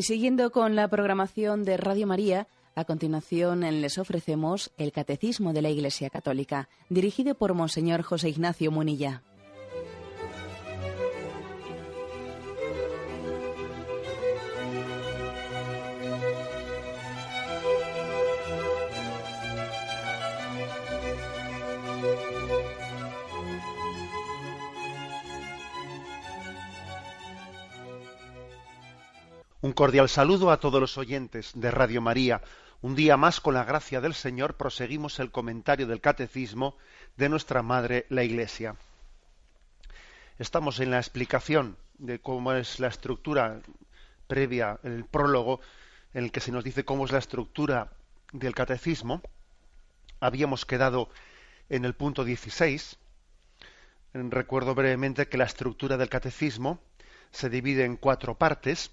Y siguiendo con la programación de Radio María, a continuación les ofrecemos el Catecismo de la Iglesia Católica, dirigido por Monseñor José Ignacio Munilla. cordial saludo a todos los oyentes de Radio María. Un día más, con la gracia del Señor, proseguimos el comentario del Catecismo de nuestra Madre la Iglesia. Estamos en la explicación de cómo es la estructura previa, el prólogo, en el que se nos dice cómo es la estructura del Catecismo. Habíamos quedado en el punto 16. Recuerdo brevemente que la estructura del Catecismo se divide en cuatro partes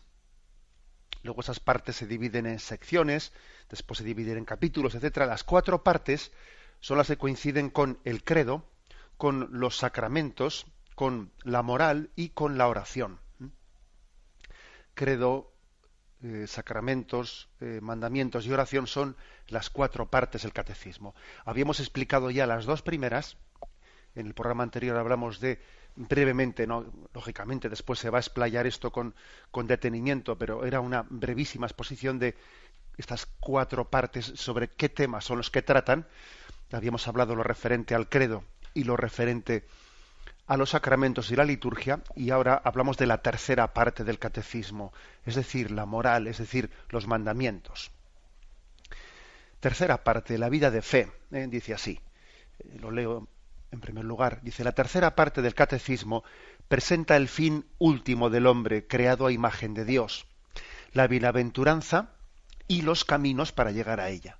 luego esas partes se dividen en secciones, después se dividen en capítulos, etcétera. Las cuatro partes son las que coinciden con el credo, con los sacramentos, con la moral y con la oración. Credo, eh, sacramentos, eh, mandamientos y oración son las cuatro partes del catecismo. Habíamos explicado ya las dos primeras en el programa anterior hablamos de brevemente, ¿no? lógicamente después se va a explayar esto con, detenimiento, pero era una brevísima exposición de estas cuatro partes sobre qué temas son los que tratan. Habíamos hablado lo referente al credo y lo referente a los sacramentos y la liturgia, y ahora hablamos de la tercera parte del catecismo, es decir, la moral, es decir, los mandamientos. Tercera parte, la vida de fe, ¿eh? dice así. Eh, lo leo en primer lugar, dice la tercera parte del catecismo presenta el fin último del hombre creado a imagen de Dios, la bienaventuranza y los caminos para llegar a ella,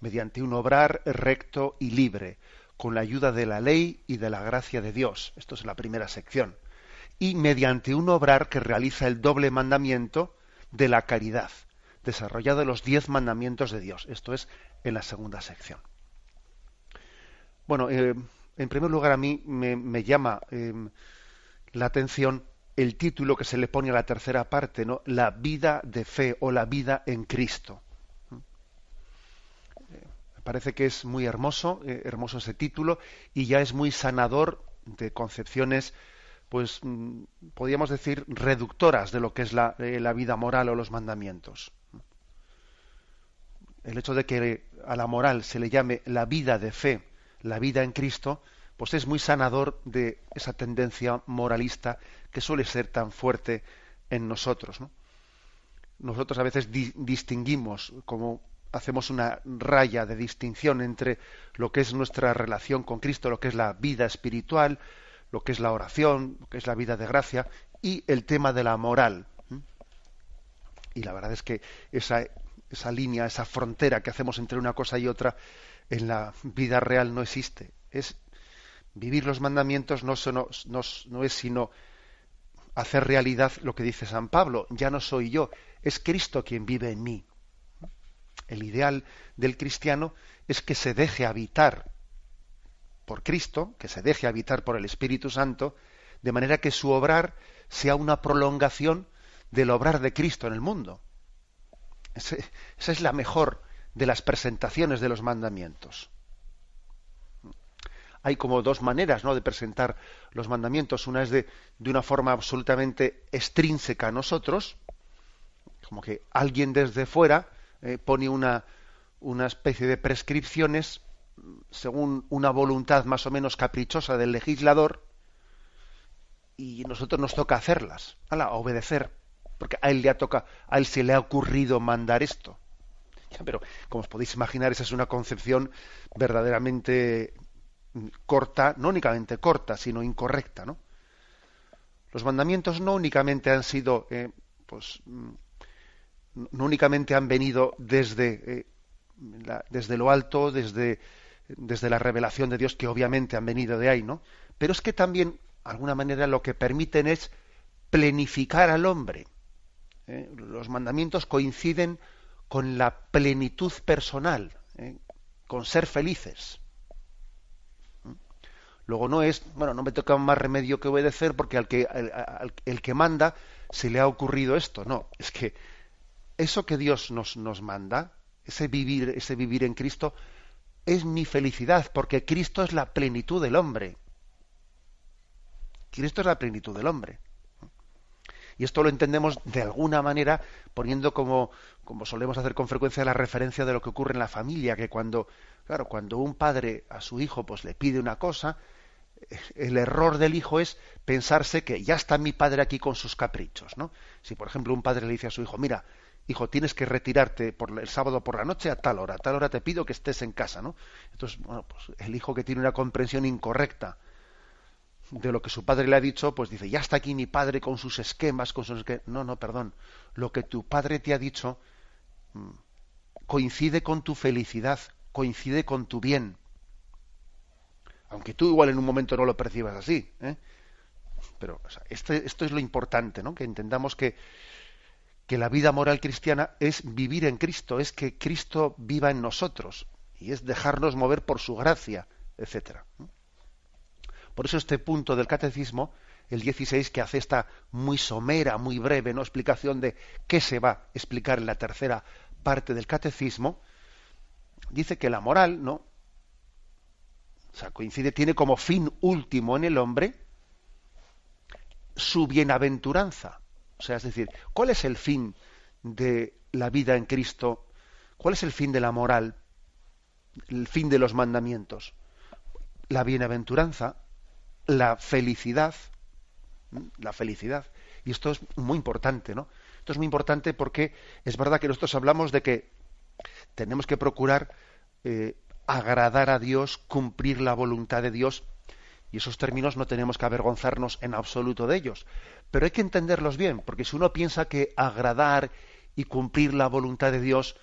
mediante un obrar recto y libre, con la ayuda de la ley y de la gracia de Dios. Esto es la primera sección. Y mediante un obrar que realiza el doble mandamiento de la caridad, desarrollado en los diez mandamientos de Dios. Esto es en la segunda sección. Bueno, eh, en primer lugar, a mí me, llama em, la atención el título que se le pone a la tercera parte, La vida de fe o la vida en Cristo. Me ¿Mm? eh, parece que es muy hermoso, eh, hermoso ese título, y ya es muy sanador de concepciones, pues mm, podríamos decir, reductoras de lo que es la eh, vida moral o los mandamientos. ¿Mm? El hecho de que a la moral se le llame la vida de fe, la vida en Cristo, pues es muy sanador de esa tendencia moralista que suele ser tan fuerte en nosotros. Nosotros a veces distinguimos, como hacemos una raya de distinción entre lo que es nuestra relación con Cristo, lo que es la vida espiritual, lo que es la oración, lo que es la vida de gracia y el tema de la moral. Y la verdad es que esa, esa línea, esa frontera que hacemos entre una cosa y otra, en la vida real no existe. Es vivir los mandamientos no, no, es sino hacer realidad lo que dice San Pablo. Ya no soy yo, es Cristo quien vive en mí. El ideal del cristiano es que se deje habitar por Cristo, que se deje habitar por el Espíritu Santo, de manera que su obrar sea una prolongación del obrar de Cristo en el mundo. esa es la mejor de las presentaciones de los mandamientos. Hay como dos maneras ¿no? de presentar los mandamientos. Una es de, una forma absolutamente extrínseca a nosotros, como que alguien desde fuera eh, pone una, una especie de prescripciones según una voluntad más o menos caprichosa del legislador y nosotros nos toca hacerlas, la obedecer, porque a él le toca, a él se le ha ocurrido mandar esto. Pero como os podéis imaginar, esa es una concepción verdaderamente mm, corta, no únicamente corta, sino incorrecta. ¿no? Los mandamientos no únicamente han sido, eh, pues, mm, no únicamente han venido desde, eh, desde lo alto, desde, desde la revelación de Dios, que obviamente han venido de ahí, ¿no? Pero es que también, de alguna manera, lo que permiten es plenificar al hombre. ¿eh? Los mandamientos coinciden con la plenitud personal, ¿eh? con ser felices. Luego no es, bueno, no me toca más remedio que obedecer porque al que, el que manda se le ha ocurrido esto. No, es que eso que Dios nos, nos manda, ese vivir, ese vivir en Cristo, es mi felicidad, porque Cristo es la plenitud del hombre. Cristo es la plenitud del hombre. Y esto lo entendemos de alguna manera poniendo como, solemos hacer con frecuencia la referencia de lo que ocurre en la familia, que cuando, claro, cuando un padre a su hijo pues le pide una cosa, el error del hijo es pensarse que ya está mi padre aquí con sus caprichos, ¿no? Si por ejemplo un padre le dice a su hijo, mira, hijo, tienes que retirarte por el sábado por la noche a tal hora, a tal hora te pido que estés en casa, ¿no? Entonces, bueno, pues el hijo que tiene una comprensión incorrecta de lo que su padre le ha dicho, pues dice, ya está aquí mi padre con sus esquemas, con sus esquemas. No, no, perdón. Lo que tu padre te ha dicho mm, coincide con tu felicidad, coincide con tu bien. Aunque tú igual en un momento no lo percibas así. ¿eh? Pero este, esto es lo importante, ¿no? que entendamos que, que la vida moral cristiana es vivir en Cristo, es que Cristo viva en nosotros y es dejarnos mover por su gracia, etcétera. Por eso este punto del catecismo, el 16, que hace esta muy somera, muy breve ¿no? explicación de qué se va a explicar en la tercera parte del catecismo, dice que la moral, ¿no? O sea, coincide, tiene como fin último en el hombre su bienaventuranza. O sea, es decir, ¿cuál es el fin de la vida en Cristo? ¿Cuál es el fin de la moral? El fin de los mandamientos. La bienaventuranza, la felicidad, la felicidad. Y esto es muy importante, ¿no? Esto es muy importante porque es verdad que nosotros hablamos de que tenemos que procurar eh, agradar a Dios, cumplir la voluntad de Dios, y esos términos no tenemos que avergonzarnos en absoluto de ellos. Pero hay que entenderlos bien, porque si uno piensa que agradar y cumplir la voluntad de Dios,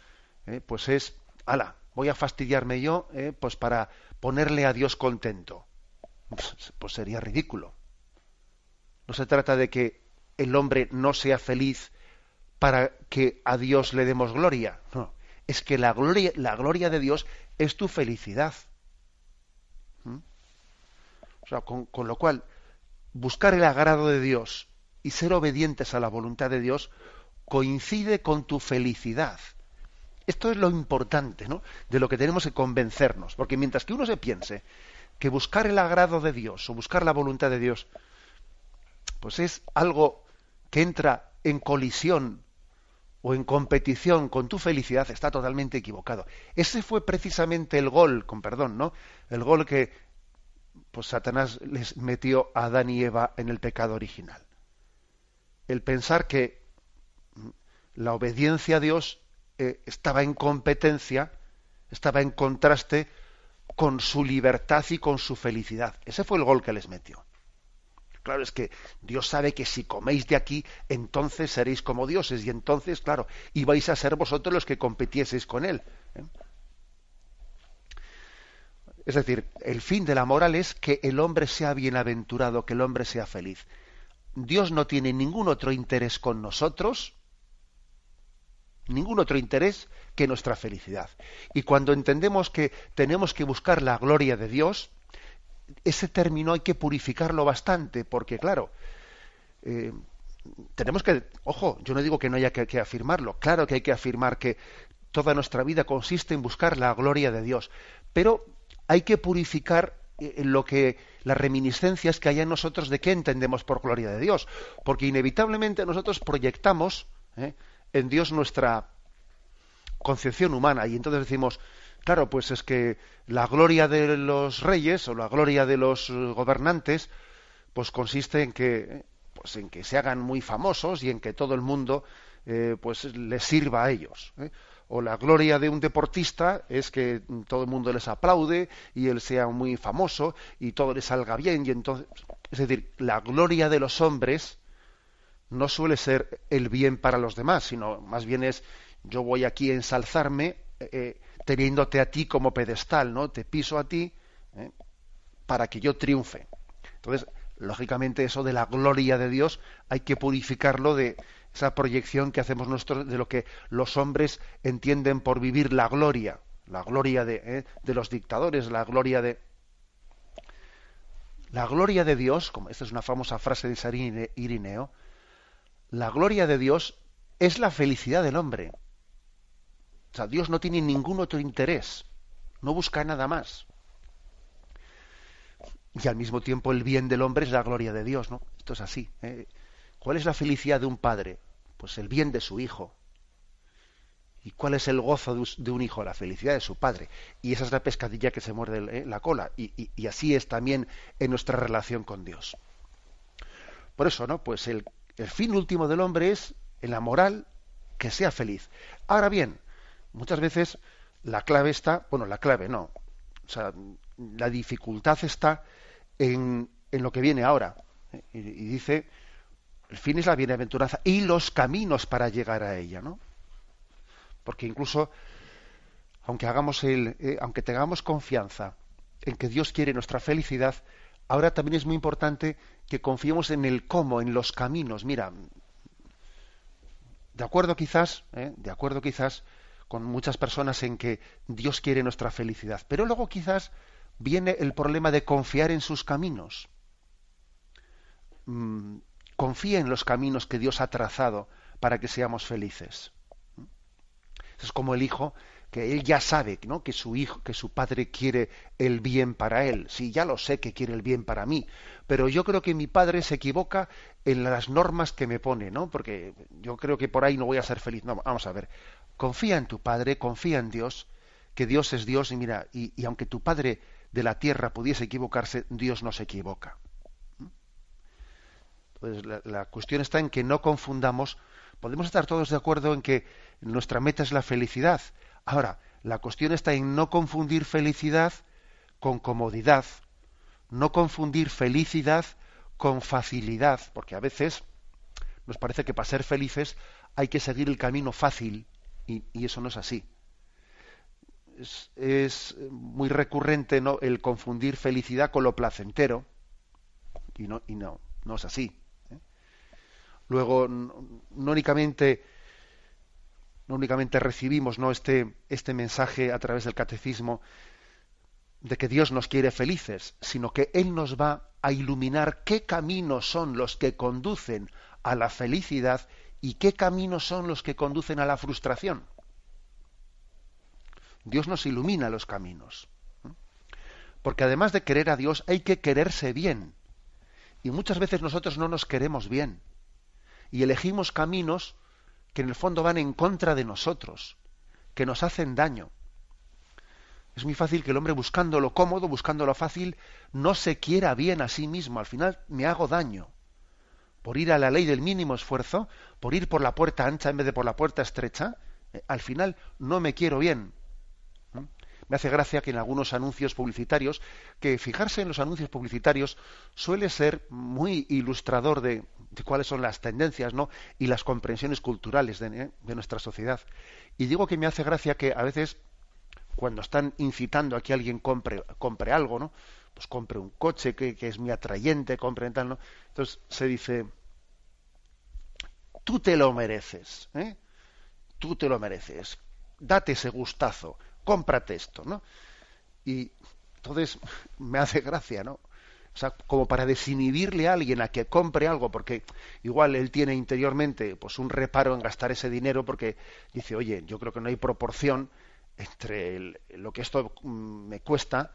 eh, pues es, ala, voy a fastidiarme yo, eh, pues para ponerle a Dios contento. Pues, pues sería ridículo. No se trata de que el hombre no sea feliz para que a Dios le demos gloria. No, es que la gloria, de Dios es tu felicidad. ¿Mm? O sea, con, con lo cual, buscar el agrado de Dios y ser obedientes a la voluntad de Dios coincide con tu felicidad. Esto es lo importante, ¿no? De lo que tenemos que convencernos, porque mientras que uno se piense que buscar el agrado de Dios o buscar la voluntad de Dios, pues es algo que entra en colisión o en competición con tu felicidad, está totalmente equivocado. Ese fue precisamente el gol, con perdón, ¿no? El gol que pues Satanás les metió a Adán y Eva en el pecado original. El pensar que la obediencia a Dios eh, estaba en competencia, estaba en contraste con su libertad y con su felicidad. Ese fue el gol que les metió. Claro, es que Dios sabe que si coméis de aquí, entonces seréis como dioses y entonces, claro, ibais a ser vosotros los que competieseis con Él. ¿eh? Es decir, el fin de la moral es que el hombre sea bienaventurado, que el hombre sea feliz. Dios no tiene ningún otro interés con nosotros ningún otro interés que nuestra felicidad. Y cuando entendemos que tenemos que buscar la gloria de Dios, ese término hay que purificarlo bastante, porque claro, eh, tenemos que, ojo, yo no digo que no haya que, afirmarlo, claro que hay que afirmar que toda nuestra vida consiste en buscar la gloria de Dios, pero hay que purificar eh, lo que las reminiscencias que hay en nosotros de qué entendemos por gloria de Dios, porque inevitablemente nosotros proyectamos eh, en Dios nuestra concepción humana y entonces decimos, claro, pues es que la gloria de los reyes o la gloria de los gobernantes pues consiste en que pues en que se hagan muy famosos y en que todo el mundo eh, pues les sirva a ellos. ¿eh? o la gloria de un deportista es que todo el mundo les aplaude y él sea muy famoso y todo le salga bien y entonces es decir la gloria de los hombres no suele ser el bien para los demás, sino más bien es yo voy aquí a ensalzarme eh, eh, teniéndote a ti como pedestal, ¿no? Te piso a ti ¿eh? para que yo triunfe. Entonces, lógicamente eso de la gloria de Dios hay que purificarlo de esa proyección que hacemos nosotros de lo que los hombres entienden por vivir la gloria, la gloria de, de los dictadores, la gloria de... La gloria de Dios, como esta es una famosa frase de Sarín Irineo, la gloria de Dios es la felicidad del hombre. O sea, Dios no tiene ningún otro interés, no busca nada más. Y al mismo tiempo el bien del hombre es la gloria de Dios, ¿no? Esto es así. ¿eh? ¿Cuál es la felicidad de un padre? Pues el bien de su hijo. ¿Y cuál es el gozo de un hijo? La felicidad de su padre. Y esa es la pescadilla que se muerde ¿eh? la cola. Y, y así es también en nuestra relación con Dios. Por eso, ¿no? Pues el el fin último del hombre es, en la moral, que sea feliz. Ahora bien, muchas veces la clave está, bueno, la clave no, o sea, la dificultad está en, en lo que viene ahora. Y, dice, el fin es la bienaventuranza y los caminos para llegar a ella, ¿no? Porque incluso, aunque hagamos el, eh, aunque tengamos confianza en que Dios quiere nuestra felicidad, ahora también es muy importante que confiemos en el cómo, en los caminos. Mira, de acuerdo quizás, ¿eh? de acuerdo quizás con muchas personas en que Dios quiere nuestra felicidad, pero luego quizás viene el problema de confiar en sus caminos. Mm, confía en los caminos que Dios ha trazado para que seamos felices. Es como el hijo que él ya sabe ¿no? que su hijo, que su padre quiere el bien para él. Sí, ya lo sé que quiere el bien para mí, pero yo creo que mi padre se equivoca en las normas que me pone, ¿no? Porque yo creo que por ahí no voy a ser feliz. No, vamos a ver, confía en tu padre, confía en Dios, que Dios es Dios y mira, y, aunque tu padre de la tierra pudiese equivocarse, Dios no se equivoca. ¿Mm? Entonces, la, la cuestión está en que no confundamos, podemos estar todos de acuerdo en que nuestra meta es la felicidad. Ahora, la cuestión está en no confundir felicidad con comodidad, no confundir felicidad con facilidad, porque a veces nos parece que para ser felices hay que seguir el camino fácil y, eso no es así. Es, muy recurrente ¿no? el confundir felicidad con lo placentero y no, y no, es así. ¿eh? Luego, no, únicamente no únicamente recibimos ¿no? Este, este mensaje a través del catecismo, de que Dios nos quiere felices, sino que Él nos va a iluminar qué caminos son los que conducen a la felicidad y qué caminos son los que conducen a la frustración. Dios nos ilumina los caminos. Porque además de querer a Dios hay que quererse bien. Y muchas veces nosotros no nos queremos bien. Y elegimos caminos que en el fondo van en contra de nosotros, que nos hacen daño. Es muy fácil que el hombre buscando lo cómodo, buscando lo fácil, no se quiera bien a sí mismo. Al final me hago daño. Por ir a la ley del mínimo esfuerzo, por ir por la puerta ancha en vez de por la puerta estrecha, eh, al final no me quiero bien. ¿Mm? Me hace gracia que en algunos anuncios publicitarios, que fijarse en los anuncios publicitarios suele ser muy ilustrador de, cuáles son las tendencias ¿no? y las comprensiones culturales ¿eh? de nuestra sociedad. Y digo que me hace gracia que a veces cuando están incitando a que alguien compre, compre algo, ¿no? Pues compre un coche que, es muy atrayente, compre tal, Entonces se dice, tú te lo mereces, ¿eh? Tú te lo mereces, date ese gustazo, cómprate esto, ¿no? Y entonces me hace gracia, ¿no? O sea, como para desinhibirle a alguien a que compre algo, porque igual él tiene interiormente pues un reparo en gastar ese dinero porque dice, oye, yo creo que no hay proporción entre lo que esto mm, me cuesta,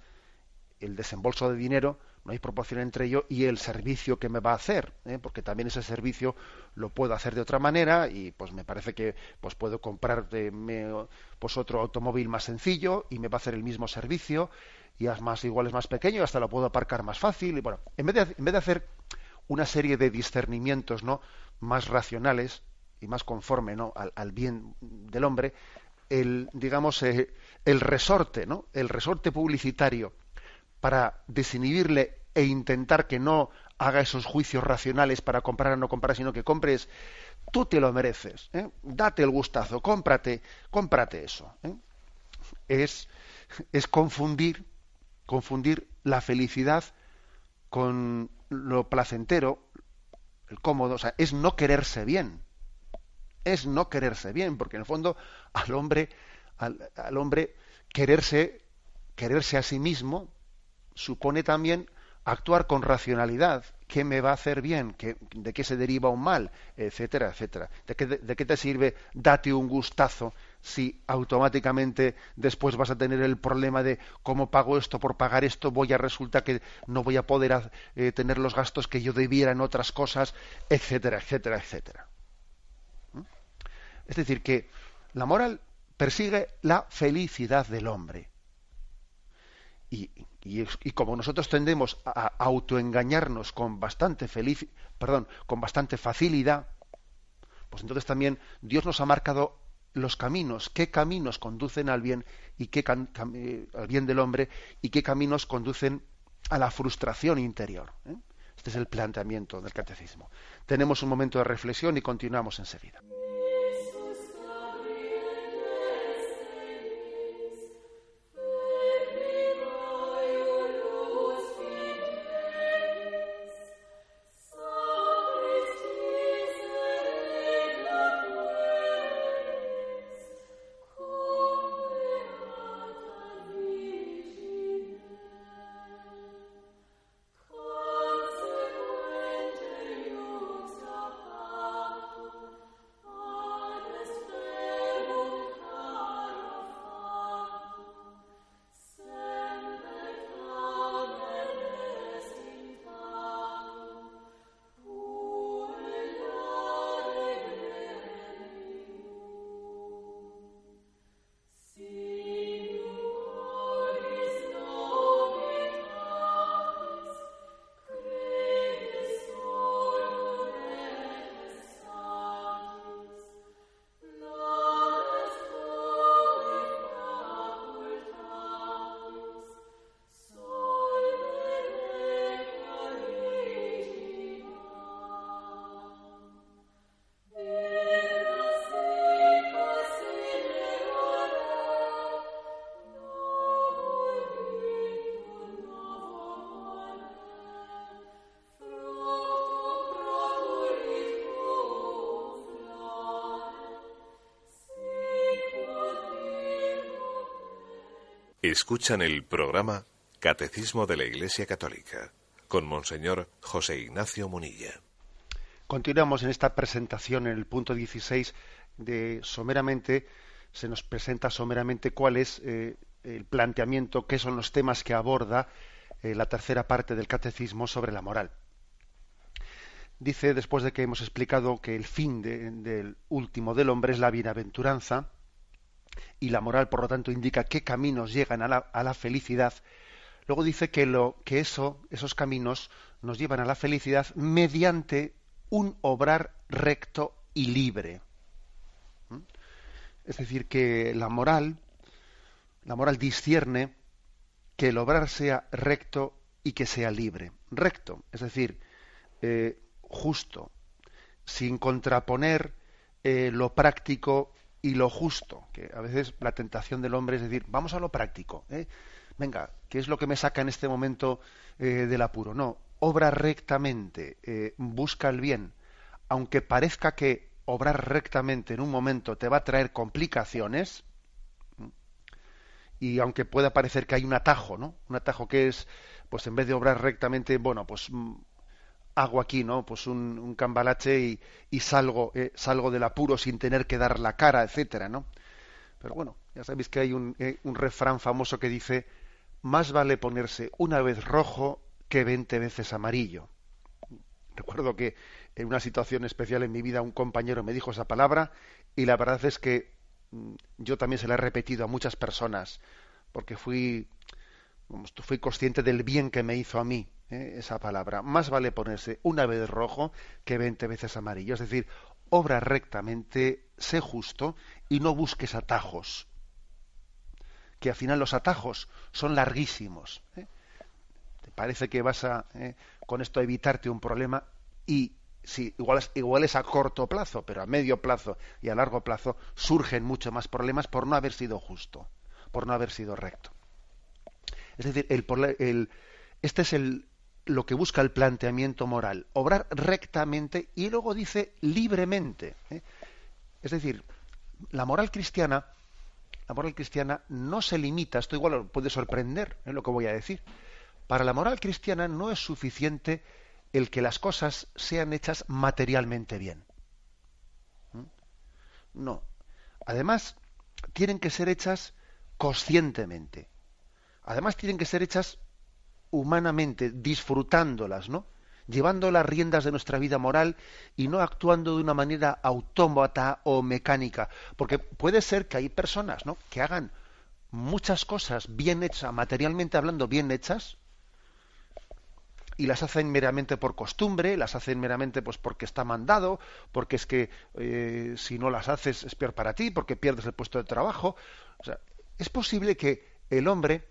el desembolso de dinero, no hay proporción entre ello y el servicio que me va a hacer, ¿eh? porque también ese servicio lo puedo hacer de otra manera y pues me parece que pues puedo comprar pues otro automóvil más sencillo y me va a hacer el mismo servicio y es más igual es más pequeño, hasta lo puedo aparcar más fácil y bueno, en vez de, en vez de hacer una serie de discernimientos no más racionales y más conforme ¿no? al bien del hombre, el, digamos, eh, el resorte, ¿no? El resorte publicitario para desinhibirle e intentar que no haga esos juicios racionales para comprar o no comprar, sino que compres, tú te lo mereces, ¿eh? date el gustazo, cómprate, cómprate eso. ¿eh? Es, es confundir, confundir la felicidad con lo placentero, el cómodo, es no quererse bien es no quererse bien, porque en el fondo al hombre, al, hombre quererse, quererse a sí mismo supone también actuar con racionalidad. ¿Qué me va a hacer bien? ¿Qué, ¿De qué se deriva un mal? Etcétera, etcétera. ¿De qué, te sirve date un gustazo si automáticamente después vas a tener el problema de cómo pago esto por pagar esto? Voy a resulta que no voy a poder eh, tener los gastos que yo debiera en otras cosas, etcétera, etcétera, etcétera. Es decir, que la moral persigue la felicidad del hombre. Y, como nosotros tendemos a autoengañarnos con bastante feliz, con bastante facilidad, pues entonces también Dios nos ha marcado los caminos, qué caminos conducen al bien y qué eh, al bien del hombre y qué caminos conducen a la frustración interior. ¿eh? Este es el planteamiento del catecismo. Tenemos un momento de reflexión y continuamos enseguida. Escuchan el programa Catecismo de la Iglesia Católica con Monseñor José Ignacio Munilla. Continuamos en esta presentación en el punto 16 de someramente, se nos presenta someramente cuál es eh, el planteamiento, qué son los temas que aborda eh, la tercera parte del catecismo sobre la moral. Dice, después de que hemos explicado que el fin del último del hombre es la bienaventuranza, y la moral, por lo tanto, indica qué caminos llegan a la, a la felicidad. Luego dice que, lo, que eso, esos caminos nos llevan a la felicidad mediante un obrar recto y libre. ¿Mm? Es decir, que la moral, la moral discierne que el obrar sea recto y que sea libre. Recto, es decir, eh, justo, sin contraponer eh, lo práctico y lo justo, que a veces la tentación del hombre es decir, vamos a lo práctico, ¿eh? venga, ¿qué es lo que me saca en este momento eh, del apuro? No, obra rectamente, eh, busca el bien, aunque parezca que obrar rectamente en un momento te va a traer complicaciones, y aunque pueda parecer que hay un atajo, ¿no? Un atajo que es, pues en vez de obrar rectamente, bueno, pues hago aquí, ¿no? Pues un, cambalache y, salgo, eh, salgo del apuro sin tener que dar la cara, etcétera, ¿no? Pero bueno, ya sabéis que hay un, eh, un refrán famoso que dice más vale ponerse una vez rojo que veinte veces amarillo. Recuerdo que en una situación especial en mi vida un compañero me dijo esa palabra y la verdad es que mm, yo también se la he repetido a muchas personas porque fui fui consciente del bien que me hizo a mí ¿eh? esa palabra. Más vale ponerse una vez rojo que veinte veces amarillo. Es decir, obra rectamente, sé justo y no busques atajos. Que al final los atajos son larguísimos. ¿eh? Te parece que vas a ¿eh? con esto a evitarte un problema y si igual es, igual es a corto plazo, pero a medio plazo y a largo plazo surgen mucho más problemas por no haber sido justo, por no haber sido recto. Es decir, el, este es el, lo que busca el planteamiento moral, obrar rectamente y luego dice libremente. ¿eh? Es decir, la moral cristiana, la moral cristiana no se limita, esto igual puede sorprender ¿eh? lo que voy a decir. Para la moral cristiana no es suficiente el que las cosas sean hechas materialmente bien. ¿eh? No. Además, tienen que ser hechas conscientemente, además tienen que ser hechas humanamente, disfrutándolas, ¿no? Llevando las riendas de nuestra vida moral y no actuando de una manera autómata o mecánica. Porque puede ser que hay personas, ¿no? Que hagan muchas cosas bien hechas, materialmente hablando bien hechas, y las hacen meramente por costumbre, las hacen meramente pues porque está mandado, porque es que eh, si no las haces es peor para ti, porque pierdes el puesto de trabajo. O sea, es posible que el hombre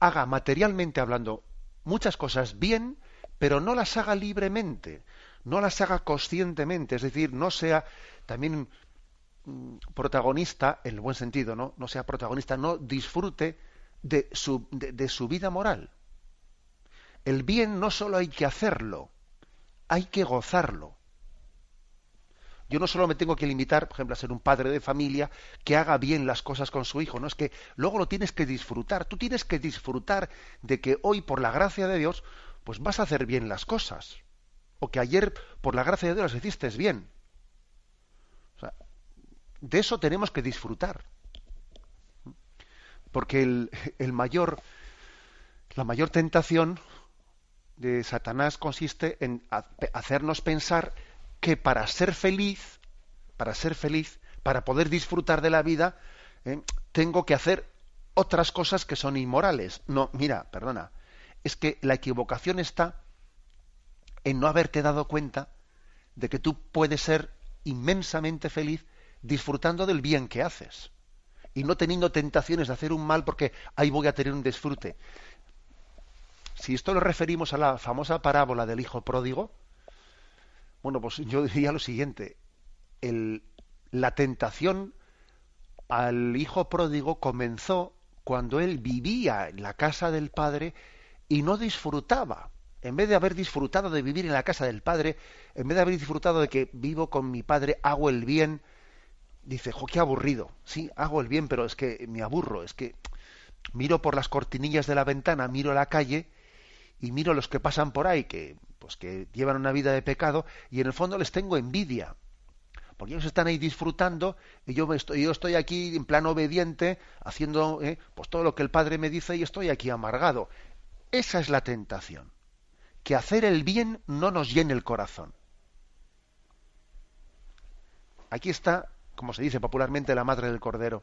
haga materialmente hablando muchas cosas bien, pero no las haga libremente, no las haga conscientemente, es decir, no sea también mm, protagonista, en el buen sentido, ¿no? No sea protagonista, no disfrute de su, de su vida moral. El bien no solo hay que hacerlo, hay que gozarlo yo no solo me tengo que limitar, por ejemplo, a ser un padre de familia que haga bien las cosas con su hijo, no es que luego lo tienes que disfrutar, tú tienes que disfrutar de que hoy, por la gracia de Dios, pues vas a hacer bien las cosas, o que ayer, por la gracia de Dios, las hiciste bien. de eso tenemos que disfrutar, porque el, el mayor, la mayor tentación de Satanás consiste en hacernos pensar que para ser feliz, para ser feliz, para poder disfrutar de la vida, eh, tengo que hacer otras cosas que son inmorales. No, mira, perdona, es que la equivocación está en no haberte dado cuenta de que tú puedes ser inmensamente feliz disfrutando del bien que haces y no teniendo tentaciones de hacer un mal porque ahí voy a tener un disfrute. Si esto lo referimos a la famosa parábola del hijo pródigo, bueno, pues yo diría lo siguiente. la tentación al hijo pródigo comenzó cuando él vivía en la casa del padre y no disfrutaba. En vez de haber disfrutado de vivir en la casa del padre, en vez de haber disfrutado de que vivo con mi padre, hago el bien, dice, jo, qué aburrido. Sí, hago el bien, pero es que me aburro, es que miro por las cortinillas de la ventana, miro la calle y miro los que pasan por ahí, que pues que llevan una vida de pecado y en el fondo les tengo envidia. Porque ellos están ahí disfrutando y yo, estoy, yo estoy aquí en plano obediente, haciendo eh, pues todo lo que el Padre me dice y estoy aquí amargado. Esa es la tentación. Que hacer el bien no nos llene el corazón. Aquí está, como se dice popularmente, la madre del cordero.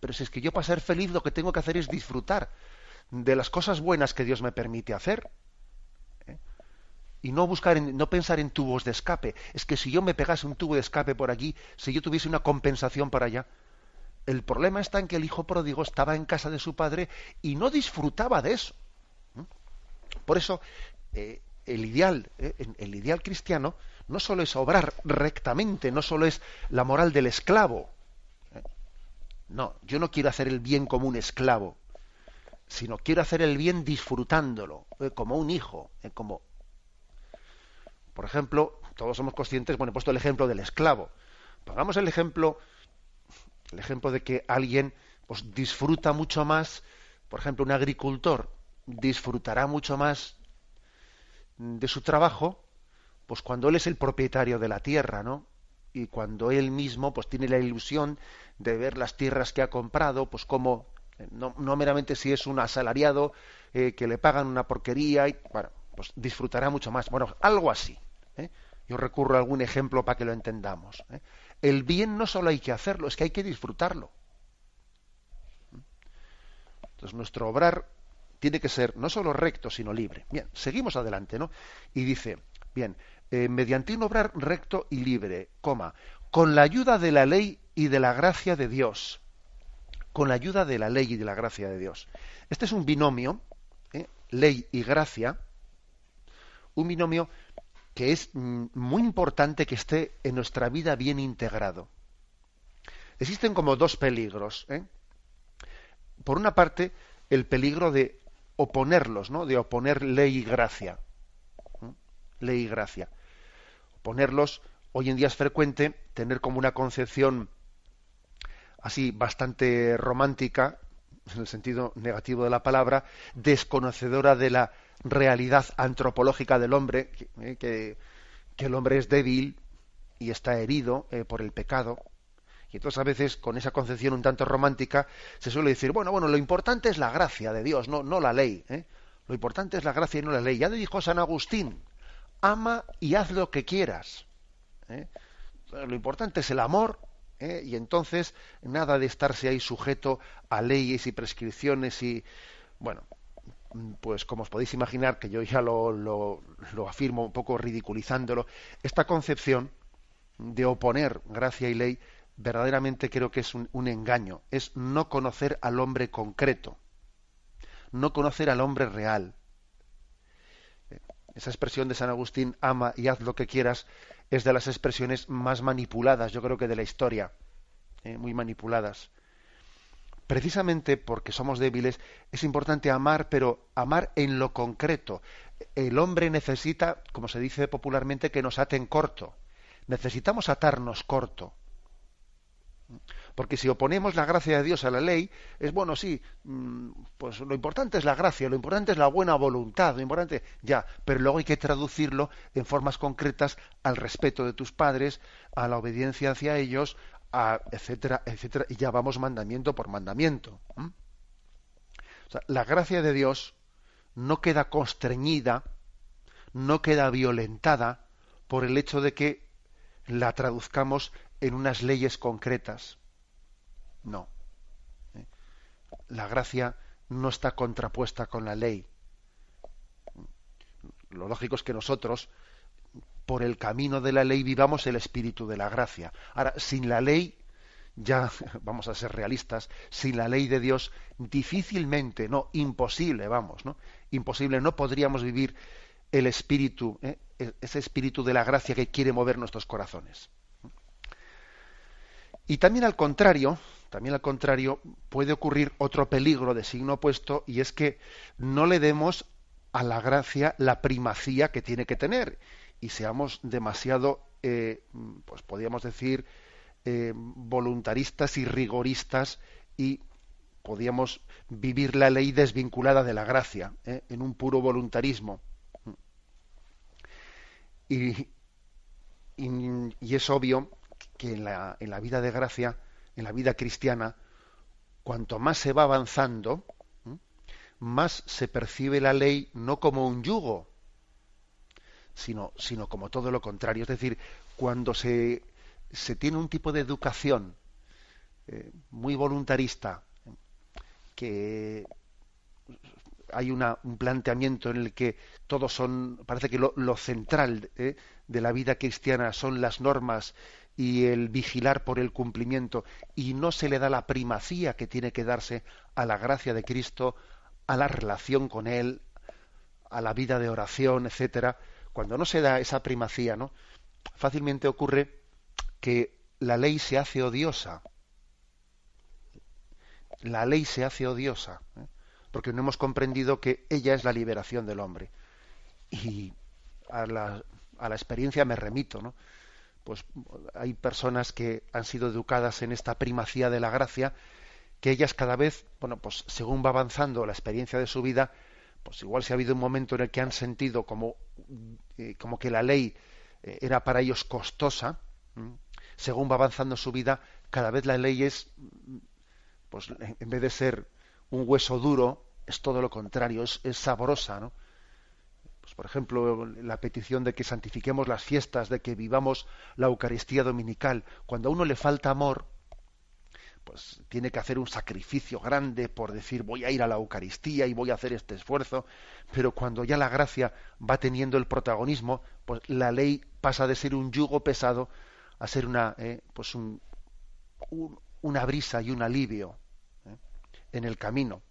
Pero si es que yo para ser feliz lo que tengo que hacer es disfrutar de las cosas buenas que Dios me permite hacer y no buscar no pensar en tubos de escape es que si yo me pegase un tubo de escape por aquí si yo tuviese una compensación para allá el problema está en que el hijo pródigo estaba en casa de su padre y no disfrutaba de eso por eso eh, el ideal eh, el ideal cristiano no solo es obrar rectamente no solo es la moral del esclavo ¿eh? no yo no quiero hacer el bien como un esclavo sino quiero hacer el bien disfrutándolo como un hijo como por ejemplo, todos somos conscientes, bueno, he puesto el ejemplo del esclavo. Pongamos pues el ejemplo, el ejemplo de que alguien pues, disfruta mucho más, por ejemplo, un agricultor disfrutará mucho más de su trabajo, pues cuando él es el propietario de la tierra, ¿no? Y cuando él mismo pues tiene la ilusión de ver las tierras que ha comprado, pues como eh, no, meramente si es un asalariado eh, que le pagan una porquería y pues disfrutará mucho más. Bueno, algo así. ¿eh? Yo recurro a algún ejemplo para que lo entendamos. ¿eh? El bien no solo hay que hacerlo, es que hay que disfrutarlo. Entonces nuestro obrar tiene que ser no solo recto, sino libre. Bien, seguimos adelante, ¿no? Y dice, bien, eh, mediante un obrar recto y libre, coma, con la ayuda de la ley y de la gracia de Dios. Con la ayuda de la ley y de la gracia de Dios. Este es un binomio, ley y gracia, un binomio que es mm, muy importante que esté en nuestra vida bien integrado. Existen como dos peligros. ¿eh? Por una parte, el peligro de oponerlos, ¿no? de oponer ley y gracia. Ley y gracia. Oponerlos, hoy en día es frecuente tener como una concepción así bastante romántica en el sentido negativo de la palabra, desconocedora de la realidad antropológica del hombre, que, eh, el hombre es débil y está herido eh, por el pecado. Y entonces a veces con esa concepción un tanto romántica se suele decir, bueno, bueno, lo importante es la gracia de Dios, no, no la ley. ¿eh? Lo importante es la gracia y no la ley. Ya le dijo San Agustín, ama y haz lo que quieras. Lo importante es el amor ¿eh? Y entonces, nada de estarse ahí sujeto a leyes y prescripciones y, bueno, pues como os podéis imaginar, que yo ya lo, afirmo un poco ridiculizándolo, esta concepción de oponer gracia y ley verdaderamente creo que es un engaño, es no conocer al hombre concreto, no conocer al hombre real. Esa expresión de San Agustín, ama y haz lo que quieras, es de las expresiones más manipuladas, yo creo que de la historia, eh, muy manipuladas. Precisamente porque somos débiles, es importante amar, pero amar en lo concreto. El hombre necesita, como se dice popularmente, que nos aten corto. Necesitamos atarnos corto. Porque si oponemos la gracia de Dios a la ley, es bueno, sí, mm, pues lo importante es la gracia, lo importante es la buena voluntad, lo importante, ya, pero luego hay que traducirlo en formas concretas al respeto de tus padres, a la obediencia hacia ellos, etcétera, etcétera, y ya vamos mandamiento por mandamiento. la gracia de Dios no queda constreñida, no queda violentada por el hecho de que la traduzcamos en unas leyes concretas. No. ¿Eh? La gracia no está contrapuesta con la ley. Lo lógico es que nosotros, por el camino de la ley, vivamos el espíritu de la gracia. Ahora, sin la ley, ya vamos a ser realistas, sin la ley de Dios, difícilmente, no, imposible, vamos, ¿no? Imposible, no podríamos vivir el espíritu, ¿eh? e-, ese espíritu de la gracia que quiere mover nuestros corazones. Y también al contrario, también al contrario, puede ocurrir otro peligro de signo opuesto y es que no le demos a la gracia la primacía que tiene que tener y seamos demasiado, eh, pues podríamos decir, eh, voluntaristas y rigoristas y podríamos vivir la ley desvinculada de la gracia, ¿eh? en un puro voluntarismo. y, es obvio que en la, en la vida de gracia, en la vida cristiana, cuanto más se va avanzando, más se percibe la ley no como un yugo, sino, sino como todo lo contrario. Es decir, cuando se, tiene un tipo de educación eh, muy voluntarista, que hay un planteamiento en el que todos son, parece que lo, central eh, de la vida cristiana son las normas y el vigilar por el cumplimiento y no se le da la primacía que tiene que darse a la gracia de Cristo, a la relación con él, a la vida de oración, etcétera, cuando no se da esa primacía, ¿no? Fácilmente ocurre que la ley se hace odiosa. La ley se hace odiosa, ¿eh? porque no hemos comprendido que ella es la liberación del hombre. Y a la, a la experiencia me remito, ¿no? pues hay personas que han sido educadas en esta primacía de la gracia, que ellas cada vez, bueno, pues según va avanzando la experiencia de su vida, pues igual si ha habido un momento en el que han sentido como, eh, que la ley eh, era para ellos costosa, según va avanzando su vida, cada vez la ley es, pues en vez de ser un hueso duro, es todo lo contrario, es, es sabrosa, ¿no? por ejemplo, la petición de que santifiquemos las fiestas, de que vivamos la Eucaristía dominical, cuando a uno le falta amor, pues tiene que hacer un sacrificio grande por decir voy a ir a la Eucaristía y voy a hacer este esfuerzo, pero cuando ya la gracia va teniendo el protagonismo, pues la ley pasa de ser un yugo pesado a ser una, eh, pues una brisa y un alivio eh, en el camino.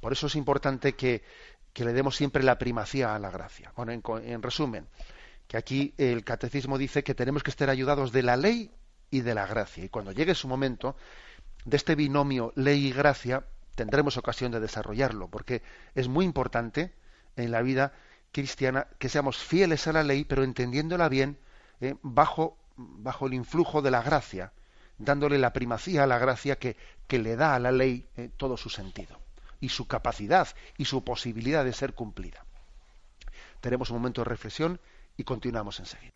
Por eso es importante que, que le demos siempre la primacía a la gracia. Bueno, en, resumen, que aquí el catecismo dice que tenemos que estar ayudados de la ley y de la gracia. Y cuando llegue su momento, de este binomio ley y gracia, tendremos ocasión de desarrollarlo, porque es muy importante en la vida cristiana que seamos fieles a la ley, pero entendiéndola bien eh, bajo, bajo el influjo de la gracia, dándole la primacía a la gracia que, le da a la ley eh, todo su sentido y su capacidad y su posibilidad de ser cumplida. Tenemos un momento de reflexión y continuamos enseguida.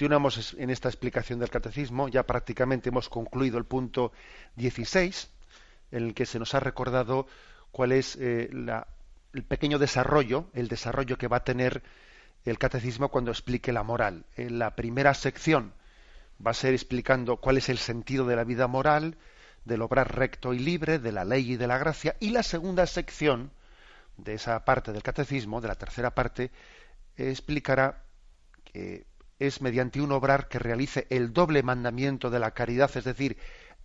Continuamos en esta explicación del catecismo, ya prácticamente hemos concluido el punto 16, en el que se nos ha recordado cuál es eh, el pequeño desarrollo, el desarrollo que va a tener el catecismo cuando explique la moral. En la primera sección va a ser explicando cuál es el sentido de la vida moral, del obrar recto y libre, de la ley y de la gracia, y la segunda sección de esa parte del catecismo, de la tercera parte, explicará que es mediante un obrar que realice el doble mandamiento de la caridad, es decir,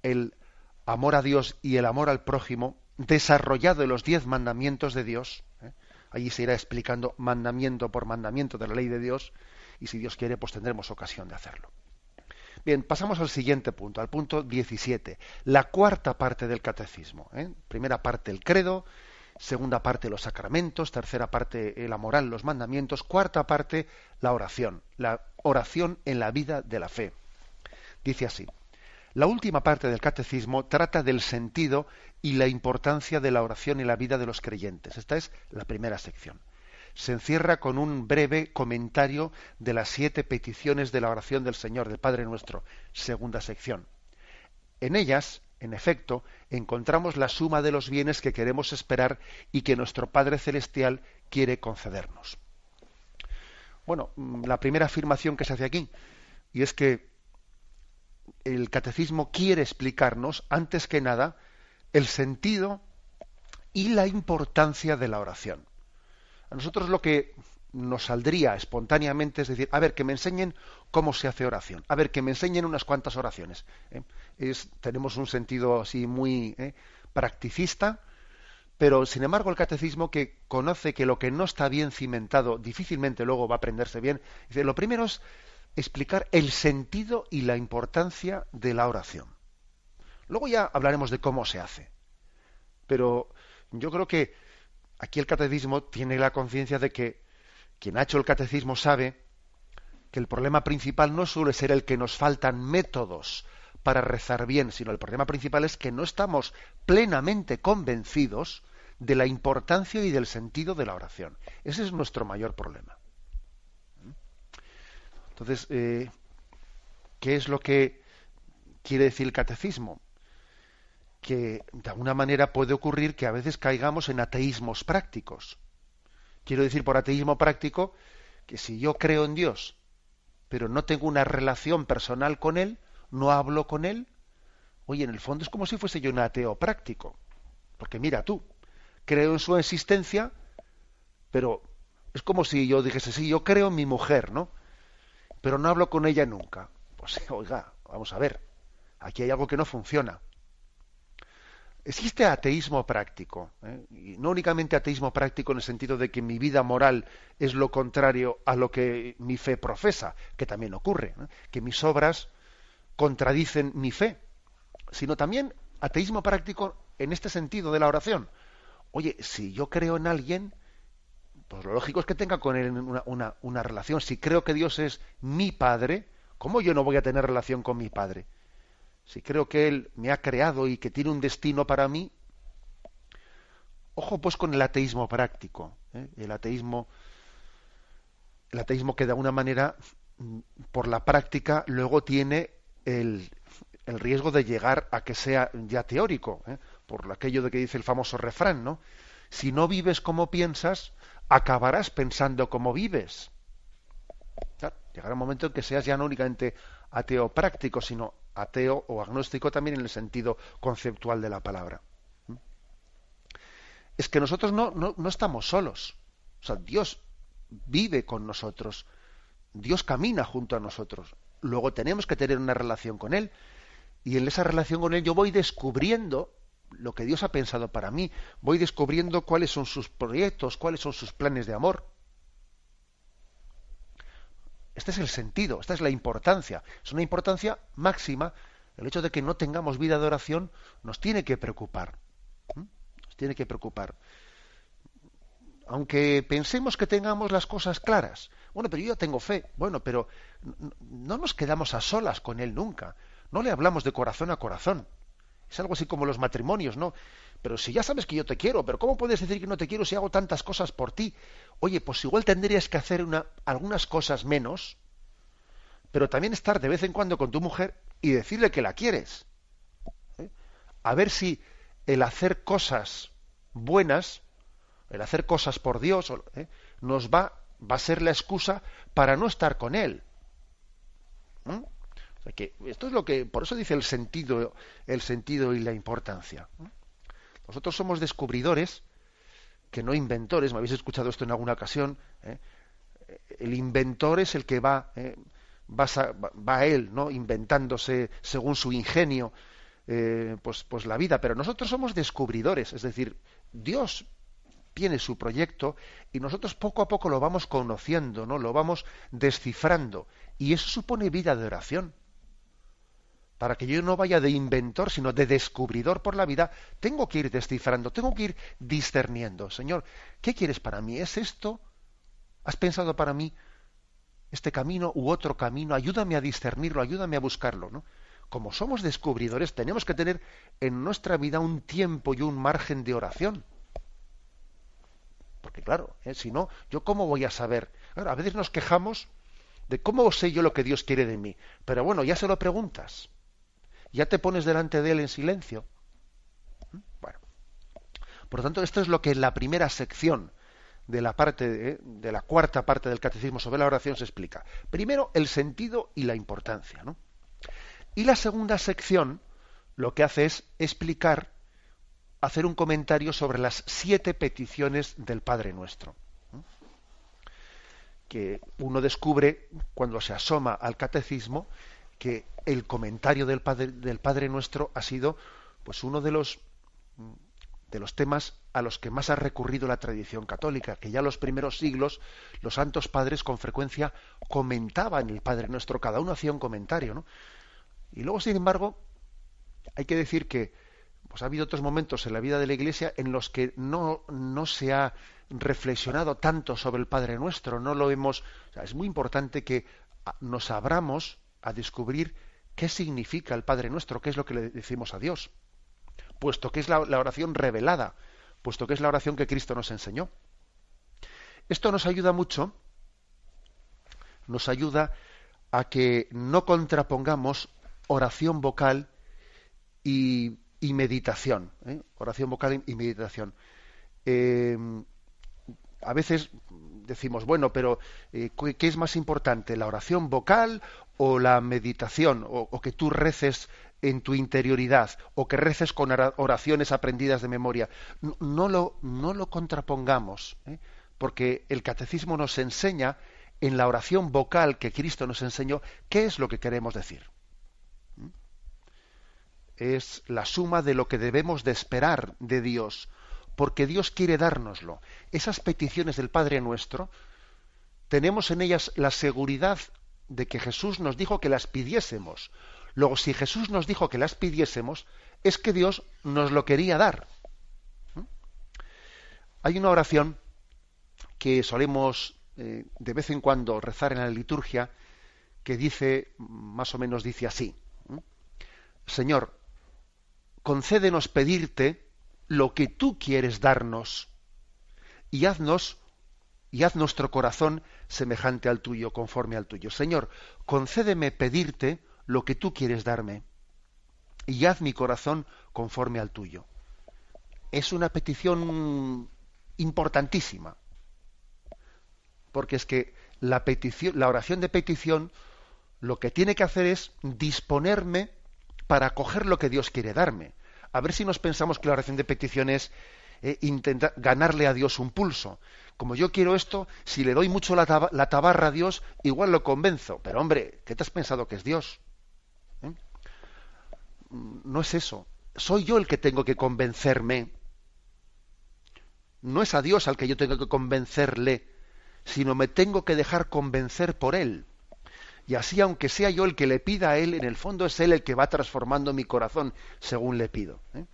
el amor a Dios y el amor al prójimo, desarrollado en los diez mandamientos de Dios. ¿eh? Allí se irá explicando mandamiento por mandamiento de la ley de Dios y si Dios quiere, pues tendremos ocasión de hacerlo. Bien, pasamos al siguiente punto, al punto 17, la cuarta parte del catecismo. ¿eh? Primera parte el credo, segunda parte los sacramentos, tercera parte la moral, los mandamientos, cuarta parte la oración, la oración en la vida de la fe. Dice así, la última parte del catecismo trata del sentido y la importancia de la oración en la vida de los creyentes. Esta es la primera sección. Se encierra con un breve comentario de las siete peticiones de la oración del Señor, del Padre Nuestro, segunda sección. En ellas en efecto, encontramos la suma de los bienes que queremos esperar y que nuestro Padre Celestial quiere concedernos. Bueno, mm, la primera afirmación que se hace aquí, y es que el catecismo quiere explicarnos, antes que nada, el sentido y la importancia de la oración. A nosotros lo que nos saldría espontáneamente es decir, a ver, que me enseñen cómo se hace oración, a ver, que me enseñen unas cuantas oraciones. ¿eh? tenemos un sentido así muy eh, practicista, pero sin embargo el catecismo que conoce que lo que no está bien cimentado difícilmente luego va a aprenderse bien, dice, lo primero es explicar el sentido y la importancia de la oración. Luego ya hablaremos de cómo se hace. Pero yo creo que aquí el catecismo tiene la conciencia de que quien ha hecho el catecismo sabe que el problema principal no suele ser el que nos faltan métodos para rezar bien, sino el problema principal es que no estamos plenamente convencidos de la importancia y del sentido de la oración. Ese es nuestro mayor problema. Entonces, eh, ¿qué es lo que quiere decir el catecismo? Que de alguna manera puede ocurrir que a veces caigamos en ateísmos prácticos. Quiero decir por ateísmo práctico que si yo creo en Dios, pero no tengo una relación personal con Él, no hablo con él, oye, en el fondo es como si fuese yo un ateo práctico. Porque mira tú, creo en su existencia, pero es como si yo dijese, sí, yo creo en mi mujer, ¿no? Pero no hablo con ella nunca. Pues oiga, vamos a ver, aquí hay algo que no funciona. Existe ateísmo práctico, ¿eh? y no únicamente ateísmo práctico en el sentido de que mi vida moral es lo contrario a lo que mi fe profesa, que también ocurre, que mis obras contradicen mi fe, sino también ateísmo práctico en este sentido de la oración. Oye, si yo creo en alguien, pues lo lógico es que tenga con él una, una, una relación. Si creo que Dios es mi Padre, ¿cómo yo no voy a tener relación con mi Padre? Si creo que Él me ha creado y que tiene un destino para mí, ojo pues con el ateísmo práctico, ¿eh? el ateísmo, el ateísmo que de alguna manera mm, por la práctica luego tiene el, riesgo de llegar a que sea ya teórico, ¿eh? por aquello de que dice el famoso refrán, ¿no? Si no vives como piensas, acabarás pensando como vives. llegará un momento en que seas ya no únicamente ateo práctico, sino ateo o agnóstico también en el sentido conceptual de la palabra. ¿Mm? Es que nosotros no, no, estamos solos. Dios vive con nosotros. Dios camina junto a nosotros luego tenemos que tener una relación con Él. Y en esa relación con Él yo voy descubriendo lo que Dios ha pensado para mí, voy descubriendo cuáles son sus proyectos, cuáles son sus planes de amor. Este es el sentido, esta es la importancia. Es una importancia máxima. El hecho de que no tengamos vida de oración nos tiene que preocupar. ¿Mm? Nos tiene que preocupar. Aunque pensemos que tengamos las cosas claras, bueno, pero yo tengo fe. Bueno, pero no nos quedamos a solas con Él nunca. No le hablamos de corazón a corazón. Es algo así como los matrimonios, ¿no? Pero si ya sabes que yo te quiero, pero ¿cómo puedes decir que no te quiero si hago tantas cosas por ti? Oye, pues igual tendrías que hacer una, algunas cosas menos, pero también estar de vez en cuando con tu mujer y decirle que la quieres. ¿eh? A ver si el hacer cosas buenas, el hacer cosas por Dios, ¿eh? nos va va a ser la excusa para no estar con él. ¿Mm? que esto es lo que, por eso dice el sentido, el sentido y la importancia. Nosotros somos descubridores, que no inventores. Me habéis escuchado esto en alguna ocasión. ¿eh? El inventor es el que ¿eh? va, va, a, él, no, inventándose según su ingenio, eh, pues, pues la vida. Pero nosotros somos descubridores, es decir, Dios tiene su proyecto y nosotros poco a poco lo vamos conociendo, ¿no? Lo vamos descifrando. Y eso supone vida de oración. Para que yo no vaya de inventor, sino de descubridor por la vida, tengo que ir descifrando, tengo que ir discerniendo. Señor, ¿qué quieres para mí? ¿Es esto? ¿Has pensado para mí este camino u otro camino? Ayúdame a discernirlo, ayúdame a buscarlo, ¿no? Como somos descubridores, tenemos que tener en nuestra vida un tiempo y un margen de oración. Porque claro, ¿eh? si no, ¿yo cómo voy a saber? a veces nos quejamos de cómo sé yo lo que Dios quiere de mí. Pero bueno, ya se lo preguntas. Ya te pones delante de Él en silencio. ¿Mm? Bueno. Por lo tanto, esto es lo que en la primera sección de la parte de la cuarta parte del catecismo sobre la oración se explica. Primero, el sentido y la importancia. ¿no? Y la segunda sección lo que hace es explicar hacer un comentario sobre las siete peticiones del Padre Nuestro, que uno descubre cuando se asoma al catecismo que el comentario del Padre, del Padre Nuestro ha sido pues uno de los de los temas a los que más ha recurrido la tradición católica, que ya los primeros siglos los santos padres con frecuencia comentaban el Padre Nuestro, cada uno hacía un comentario, Y luego, sin embargo, hay que decir que pues ha habido otros momentos en la vida de la Iglesia en los que no, no se ha reflexionado tanto sobre el Padre Nuestro, no lo hemos... es muy importante que nos abramos a descubrir qué significa el Padre Nuestro, qué es lo que le decimos a Dios, puesto que es la oración revelada, puesto que es la oración que Cristo nos enseñó. Esto nos ayuda mucho, nos ayuda a que no contrapongamos oración vocal y y meditación. ¿eh? Oración vocal y meditación. Eh, a veces decimos, bueno, pero eh, ¿qué es más importante, la oración vocal o la meditación? O, que tú reces en tu interioridad, o que reces con oraciones aprendidas de memoria. No, lo, no lo, contrapongamos, porque el catecismo nos enseña en la oración vocal que Cristo nos enseñó qué es lo que queremos decir es la suma de lo que debemos de esperar de Dios, porque Dios quiere dárnoslo. Esas peticiones del Padre nuestro, tenemos en ellas la seguridad de que Jesús nos dijo que las pidiésemos. Luego, si Jesús nos dijo que las pidiésemos, es que Dios nos lo quería dar. ¿Mm? Hay una oración que solemos eh, de vez en cuando rezar en la liturgia que dice, más o menos dice así, ¿Mm? Señor, concédenos pedirte lo que tú quieres darnos y haznos y haz nuestro corazón semejante al tuyo, conforme al tuyo. Señor, concédeme pedirte lo que tú quieres darme y haz mi corazón conforme al tuyo. Es una petición importantísima, porque es que la petición, la oración de petición lo que tiene que hacer es disponerme para coger lo que Dios quiere darme. A ver si nos pensamos que la oración de petición es eh, intentar ganarle a Dios un pulso. Como yo quiero esto, si le doy mucho la, tabarra a Dios, igual lo convenzo. Pero hombre, ¿qué te has pensado que es Dios? ¿Eh? Mm, no es eso. Soy yo el que tengo que convencerme. No es a Dios al que yo tengo que convencerle, sino me tengo que dejar convencer por Él. Y así, aunque sea yo el que le pida a Él, en el fondo es Él el que va transformando mi corazón según le pido. ¿eh?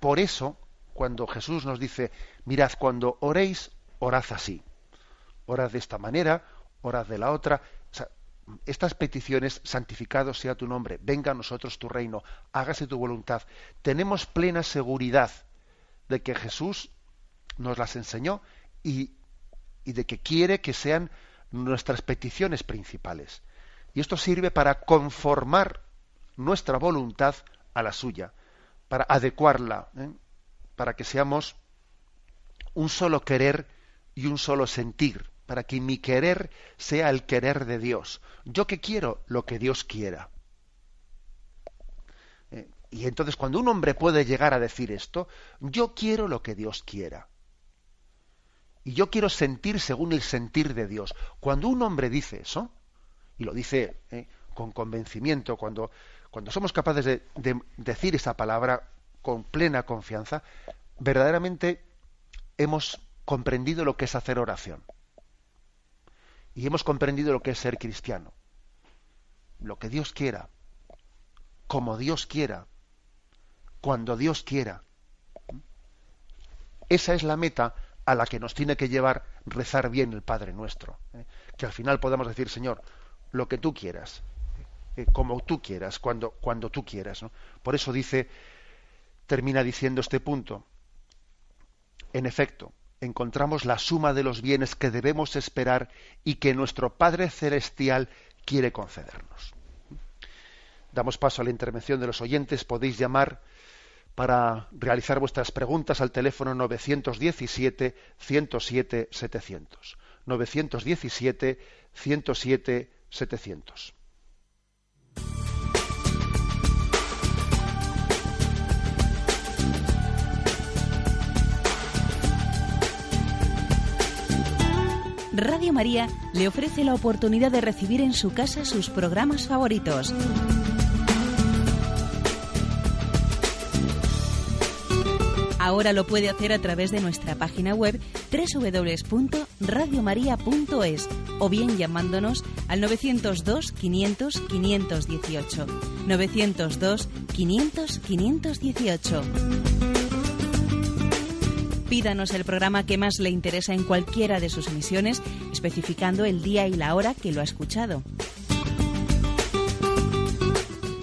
Por eso, cuando Jesús nos dice, mirad, cuando oréis, orad así. Orad de esta manera, orad de la otra. estas peticiones, santificado sea tu nombre, venga a nosotros tu reino, hágase tu voluntad. Tenemos plena seguridad de que Jesús nos las enseñó y, y de que quiere que sean nuestras peticiones principales. Y esto sirve para conformar nuestra voluntad a la suya, para adecuarla, ¿eh? para que seamos un solo querer y un solo sentir, para que mi querer sea el querer de Dios. Yo que quiero lo que Dios quiera. ¿Eh? Y entonces cuando un hombre puede llegar a decir esto, yo quiero lo que Dios quiera. Y yo quiero sentir según el sentir de Dios. Cuando un hombre dice eso, y lo dice eh, con convencimiento, cuando, cuando somos capaces de decir esa palabra con plena confianza, verdaderamente hemos comprendido lo que es hacer oración. Y hemos comprendido lo que es ser cristiano. Lo que Dios quiera, como Dios quiera, cuando Dios quiera. ¿Mm? Esa es la meta a la que nos tiene que llevar rezar bien el Padre nuestro. ¿eh? Que al final podamos decir, Señor, lo que tú quieras, eh, como tú quieras, cuando, cuando tú quieras. Por eso dice, termina diciendo este punto. En efecto, encontramos la suma de los bienes que debemos esperar y que nuestro Padre Celestial quiere concedernos. Damos paso a la intervención de los oyentes. Podéis llamar para realizar vuestras preguntas al teléfono 917-107-700. 917-107-700. Radio María le ofrece la oportunidad de recibir en su casa sus programas favoritos Ahora lo puede hacer a través de nuestra página web www.radiomaria.es o bien llamándonos al 902 500 518. 902 500 518. Pídanos el programa que más le interesa en cualquiera de sus emisiones, especificando el día y la hora que lo ha escuchado.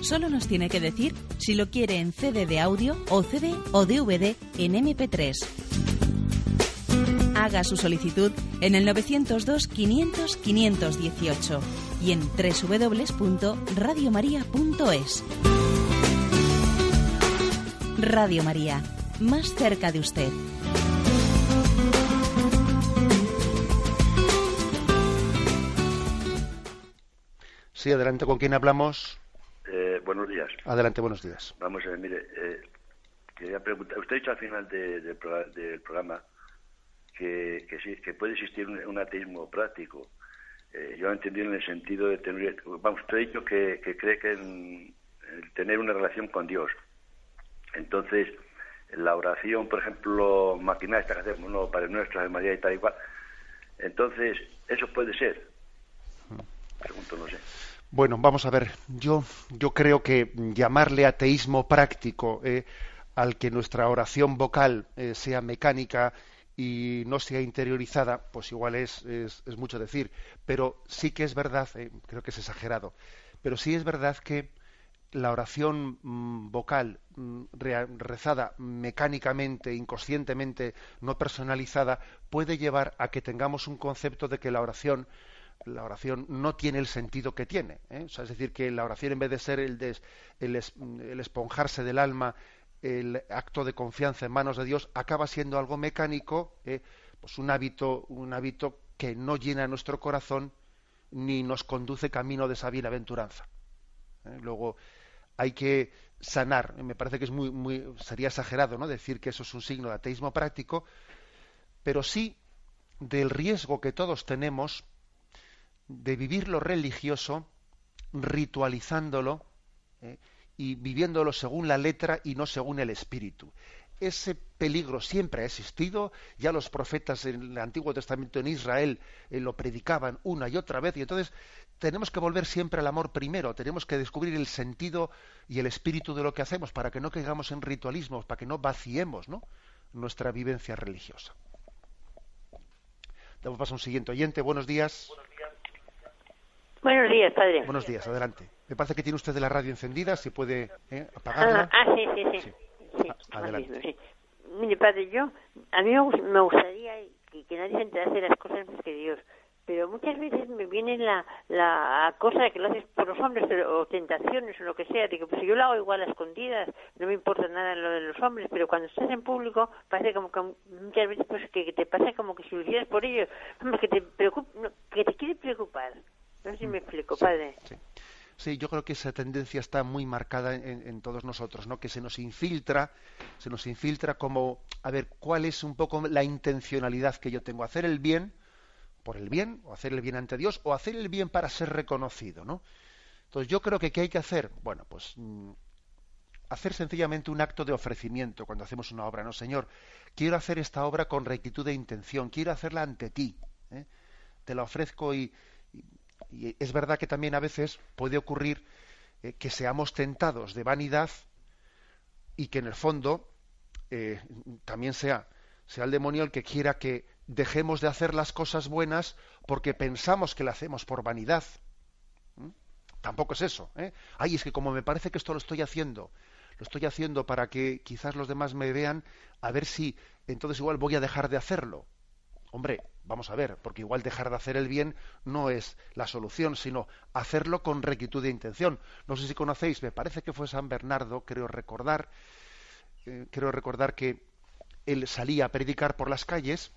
Solo nos tiene que decir si lo quiere en CD de audio o CD o DVD en MP3. Haga su solicitud en el 902 500 518 y en www.radiomaria.es. Radio María, más cerca de usted. Sí, adelante, ¿con quién hablamos? Eh, buenos días. Adelante, buenos días. Vamos a ver, mire, eh, quería preguntar, usted ha dicho al final del programa que, que, puede existir un, ateísmo práctico. Eh, yo lo entendido en el sentido de tener, vamos, usted ha dicho que, cree que en, tener una relación con Dios. Entonces, la oración, por ejemplo, maquinaria, que hacemos, no, para Nuestro, María y tal y cual. Entonces, eso puede ser. Hmm. Pregunto, no sé. Bueno, vamos a ver, yo, creo que llamarle ateísmo práctico eh, al que nuestra oración vocal eh, sea mecánica y no sea interiorizada, pues igual es, mucho decir, pero sí que es verdad, eh, creo que es exagerado, pero sí es verdad que la oración mm, vocal mm, rezada mecánicamente, inconscientemente, no personalizada, puede llevar a que tengamos un concepto de que la oración la oración no tiene el sentido que tiene. ¿eh? es decir, que la oración en vez de ser el, des, el, esponjarse del alma, el acto de confianza en manos de Dios, acaba siendo algo mecánico, ¿eh? pues un hábito, un hábito que no llena nuestro corazón ni nos conduce camino de esa bienaventuranza. ¿eh? Luego hay que sanar. Me parece que es muy, muy sería exagerado, ¿no? Decir que eso es un signo de ateísmo práctico, pero sí del riesgo que todos tenemos de vivir lo religioso, ritualizándolo ¿eh? y viviéndolo según la letra y no según el espíritu. Ese peligro siempre ha existido, ya los profetas en el Antiguo Testamento en Israel eh, lo predicaban una y otra vez, y entonces tenemos que volver siempre al amor primero, tenemos que descubrir el sentido y el espíritu de lo que hacemos para que no caigamos en ritualismos, para que no vaciemos nuestra vivencia religiosa. Damos paso a un siguiente oyente. Buenos días. Buenos días, padre. Buenos días, adelante. Me parece que tiene usted la radio encendida, si puede eh, apagarla. Ah, ah sí, sí, sí. Ah, adelante. Mire, padre, yo, a mí me gustaría que, nadie se enterase de las cosas más que Dios, pero muchas veces me viene la, la cosa que lo haces por los hombres o tentaciones o lo que sea, digo, pues yo lo hago igual a escondidas, no me importa nada lo de los hombres, pero cuando estás en público parece como que muchas veces pues, que, te pasa como que si lo hicieras por ellos, que te, que te quiere preocupar. Mm, me explico, sí, padre. Sí. yo creo que esa tendencia está muy marcada en, todos nosotros, ¿no? Que se nos infiltra, se nos infiltra como, a ver, ¿cuál es un poco la intencionalidad que yo tengo? ¿Hacer el bien por el bien, o hacer el bien ante Dios, o hacer el bien para ser reconocido, ¿no? Entonces, yo creo que ¿qué hay que hacer? Bueno, pues mm, hacer sencillamente un acto de ofrecimiento cuando hacemos una obra, no, Señor, quiero hacer esta obra con rectitud de intención, quiero hacerla ante ti, ¿eh? te la ofrezco y, y es verdad que también a veces puede ocurrir eh, que seamos tentados de vanidad y que en el fondo eh, también sea, sea el demonio el que quiera que dejemos de hacer las cosas buenas porque pensamos que la hacemos por vanidad. ¿Mm? Tampoco es eso. ¿eh? Ay, es que como me parece que esto lo estoy haciendo, lo estoy haciendo para que quizás los demás me vean, a ver si entonces igual voy a dejar de hacerlo. Hombre, vamos a ver, porque igual dejar de hacer el bien no es la solución, sino hacerlo con rectitud de intención. No sé si conocéis, me parece que fue San Bernardo, creo recordar, eh, creo recordar que él salía a predicar por las calles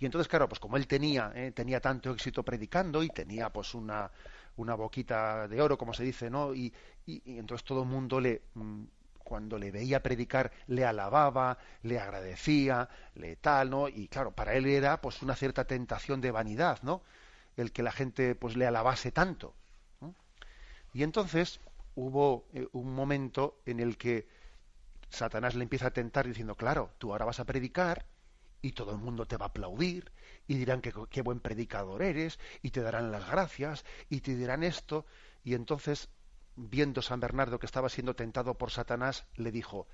y entonces, claro, pues como él tenía, eh, tenía tanto éxito predicando y tenía pues una, boquita de oro, como se dice, ¿no? y entonces todo el mundo le, mm, cuando le veía predicar le alababa, le agradecía, le tal, ¿no? Y claro, para él era pues una cierta tentación de vanidad, ¿no? El que la gente pues le alabase tanto. Y entonces hubo eh, un momento en el que Satanás le empieza a tentar diciendo, claro, tú ahora vas a predicar y todo el mundo te va a aplaudir y dirán que qué buen predicador eres y te darán las gracias y te dirán esto y entonces viendo San Bernardo que estaba siendo tentado por Satanás, le dijo,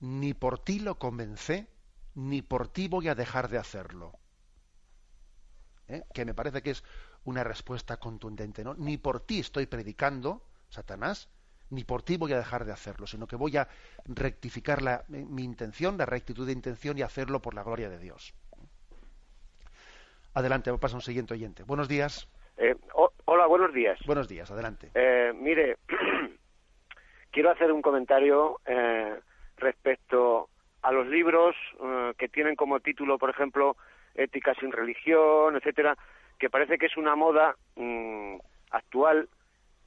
ni por ti lo convencé, ni por ti voy a dejar de hacerlo. ¿Eh? Que me parece que es una respuesta contundente, ¿no? Ni por ti estoy predicando, Satanás, ni por ti voy a dejar de hacerlo, sino que voy a rectificar la, eh, mi intención, la rectitud de intención y hacerlo por la gloria de Dios. Adelante, pasa un siguiente oyente. Buenos días. Eh, Hola, buenos días. Buenos días, adelante. Eh, mire, quiero hacer un comentario eh, respecto a los libros eh, que tienen como título, por ejemplo, Ética sin religión, etcétera, que parece que es una moda mm, actual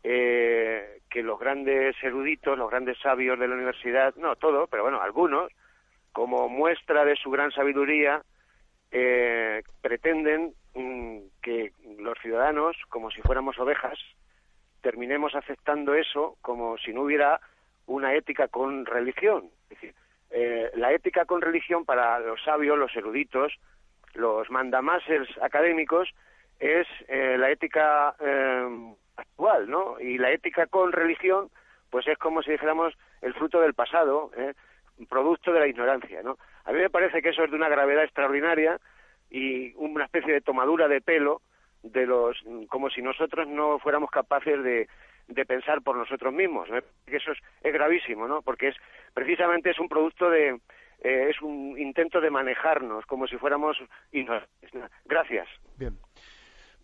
que los grandes eruditos, los grandes sabios de la universidad, no todos, pero bueno, algunos, como muestra de su gran sabiduría, eh, pretenden mm, que los ciudadanos, como si fuéramos ovejas, terminemos aceptando eso como si no hubiera una ética con religión. Es decir, eh, la ética con religión para los sabios, los eruditos, los mandamases académicos, es eh, la ética em, actual, ¿no? Y la ética con religión, pues es como si dijéramos el fruto del pasado, producto de la ignorancia, ¿no? A mí me parece que eso es de una gravedad extraordinaria y una especie de tomadura de pelo de los como si nosotros no fuéramos capaces de, pensar por nosotros mismos. Que Eso es, gravísimo, ¿no? Porque es precisamente es un producto de eh, es un intento de manejarnos como si fuéramos y Gracias. Bien.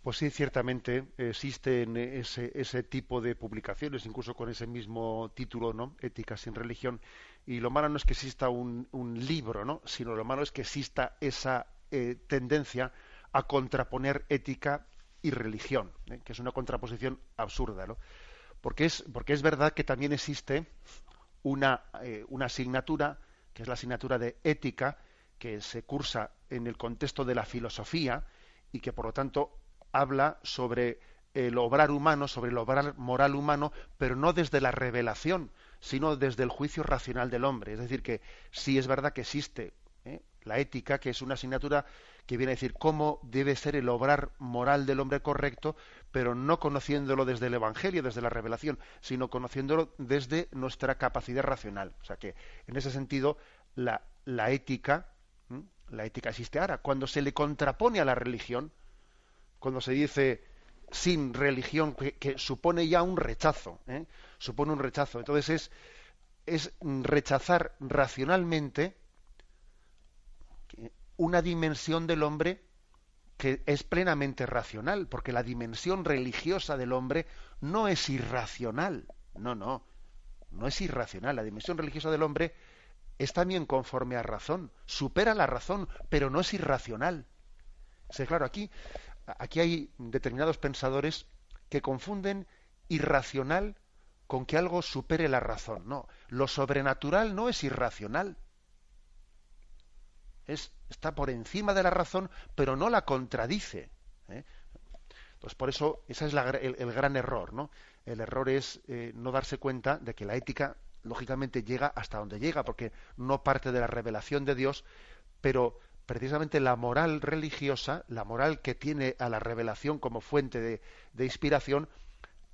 Pues sí, ciertamente eh, existen eh, ese, tipo de publicaciones, incluso con ese mismo título, ¿no? Ética sin religión. Y lo malo no es que exista un, libro, ¿no? Sino lo malo es que exista esa eh, tendencia a contraponer ética y religión, que es una contraposición absurda, ¿no? Porque es, porque es verdad que también existe una, una asignatura, que es la asignatura de ética, que se cursa en el contexto de la filosofía y que por lo tanto habla sobre el obrar humano, sobre el obrar moral humano, pero no desde la revelación, sino desde el juicio racional del hombre. Es decir, que sí es verdad que existe ¿eh? la ética, que es una asignatura que viene a decir cómo debe ser el obrar moral del hombre correcto, pero no conociéndolo desde el Evangelio, desde la revelación, sino conociéndolo desde nuestra capacidad racional. O sea que, en ese sentido, la, la ética, la ética existe ahora. Cuando se le contrapone a la religión, cuando se dice sin religión, que, supone ya un rechazo, ¿eh? supone un rechazo. Entonces es, es rechazar racionalmente una dimensión del hombre que es plenamente racional, porque la dimensión religiosa del hombre no es irracional, no, no, no es irracional, la dimensión religiosa del hombre es también conforme a razón, supera la razón, pero no es irracional. ¿Se claro, aquí, aquí hay determinados pensadores que confunden irracional con que algo supere la razón. No, lo sobrenatural no es irracional. está por encima de la razón, pero no la contradice. ¿eh? por eso, ese es el, gran error. ¿no? El error es eh, no darse cuenta de que la ética, lógicamente, llega hasta donde llega, porque no parte de la revelación de Dios, pero precisamente la moral religiosa, la moral que tiene a la revelación como fuente de, inspiración,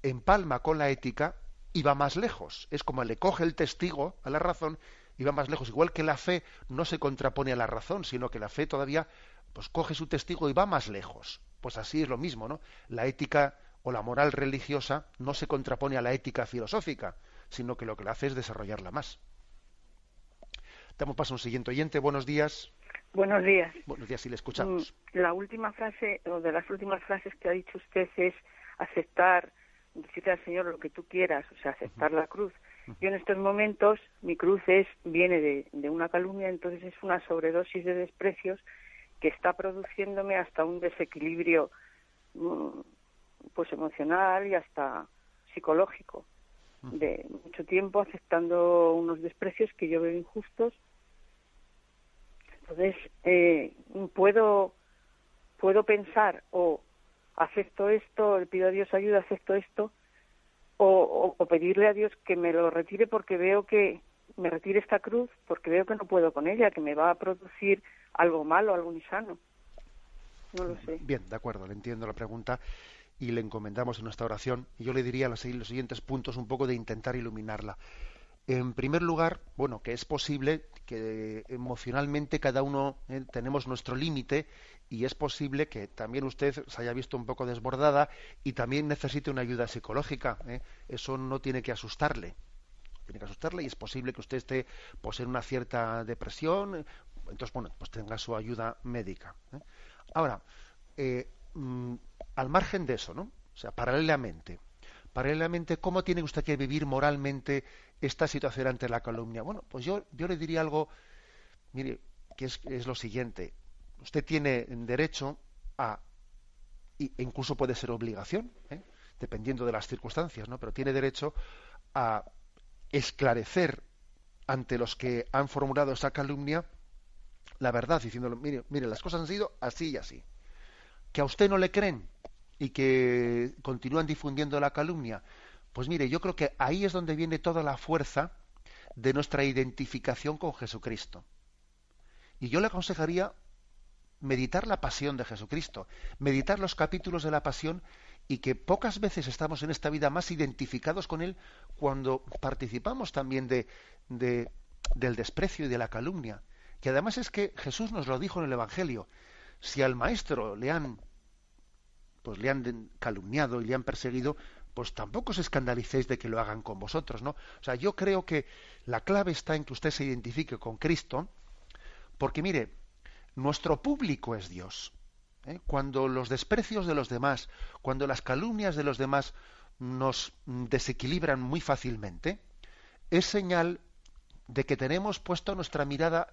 empalma con la ética y va más lejos. Es como le coge el testigo a la razón y va más lejos. Igual que la fe no se contrapone a la razón, sino que la fe todavía pues coge su testigo y va más lejos. Pues así es lo mismo, ¿no? La ética o la moral religiosa no se contrapone a la ética filosófica, sino que lo que la hace es desarrollarla más. Damos paso a un siguiente oyente. Buenos días. Buenos días. Buenos días, si le escuchamos. Mm, la última frase, o de las últimas frases que ha dicho usted es aceptar, decirle al Señor lo que tú quieras, o sea, aceptar la cruz. Yo en estos momentos, mi cruz es, viene de, de, una calumnia, entonces es una sobredosis de desprecios que está produciéndome hasta un desequilibrio mm, pues emocional y hasta psicológico de mucho tiempo aceptando unos desprecios que yo veo injustos entonces, eh, puedo, puedo pensar o acepto esto, le pido a Dios ayuda, acepto esto, o, pedirle a Dios que me lo retire porque veo que me retire esta cruz, porque veo que no puedo con ella, que me va a producir algo malo, algo insano. No lo sé. Bien, de acuerdo, le entiendo la pregunta y le encomendamos en nuestra oración. Y yo le diría los siguientes puntos un poco de intentar iluminarla. En primer lugar, bueno, que es posible que emocionalmente cada uno eh, tenemos nuestro límite y es posible que también usted se haya visto un poco desbordada y también necesite una ayuda psicológica. Eh. Eso no tiene que asustarle. Tiene que asustarle y es posible que usted esté pues, en una cierta depresión. Entonces, bueno, pues tenga su ayuda médica. Eh. Ahora, mm, al margen de eso, ¿no? O sea, paralelamente, paralelamente, ¿cómo tiene usted que vivir moralmente esta situación ante la calumnia? Bueno, pues yo, yo le diría algo, mire, que es, lo siguiente. Usted tiene derecho a, e incluso puede ser obligación, ¿eh? dependiendo de las circunstancias, ¿no? Pero tiene derecho a esclarecer ante los que han formulado esa calumnia la verdad, diciéndole, mire, mire, las cosas han sido así y así. Que a usted no le creen y que continúan difundiendo la calumnia pues mire, yo creo que ahí es donde viene toda la fuerza de nuestra identificación con Jesucristo. Y yo le aconsejaría meditar la pasión de Jesucristo, meditar los capítulos de la pasión y que pocas veces estamos en esta vida más identificados con Él cuando participamos también de, del desprecio y de la calumnia. Que además es que Jesús nos lo dijo en el Evangelio. Si al maestro le han pues le han calumniado y le han perseguido, pues tampoco os escandalicéis de que lo hagan con vosotros, ¿no? O sea, yo creo que la clave está en que usted se identifique con Cristo, porque mire, nuestro público es Dios. ¿eh? Cuando los desprecios de los demás, cuando las calumnias de los demás nos desequilibran muy fácilmente, es señal de que tenemos puesto nuestra mirada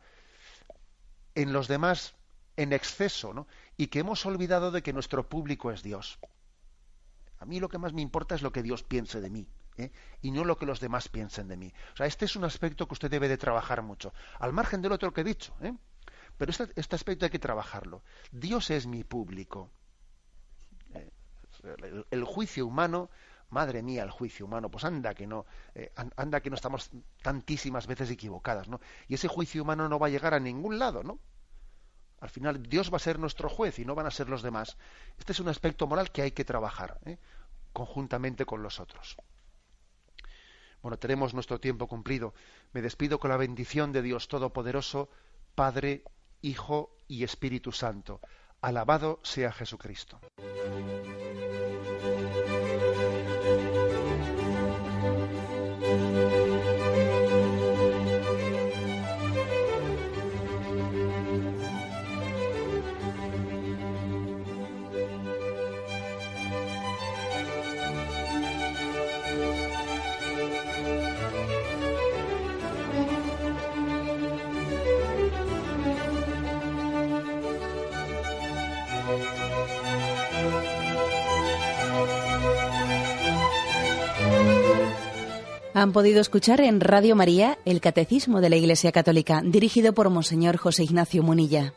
en los demás en exceso, ¿no? Y que hemos olvidado de que nuestro público es Dios. A mí lo que más me importa es lo que Dios piense de mí. ¿eh? y no lo que los demás piensen de mí. O sea, este es un aspecto que usted debe de trabajar mucho, al margen del otro que he dicho. ¿eh? Pero este, este, aspecto hay que trabajarlo. Dios es mi público. Eh, el, juicio humano, madre mía, el juicio humano, pues anda que no, anda que no estamos tantísimas veces equivocadas, ¿no? Y ese juicio humano no va a llegar a ningún lado, ¿no? Al final Dios va a ser nuestro juez y no van a ser los demás. Este es un aspecto moral que hay que trabajar ¿eh? conjuntamente con los otros. Bueno, tenemos nuestro tiempo cumplido. Me despido con la bendición de Dios Todopoderoso, Padre, Hijo y Espíritu Santo. Alabado sea Jesucristo. Han podido escuchar en Radio María el Catecismo de la Iglesia Católica, dirigido por Monseñor José Ignacio Munilla.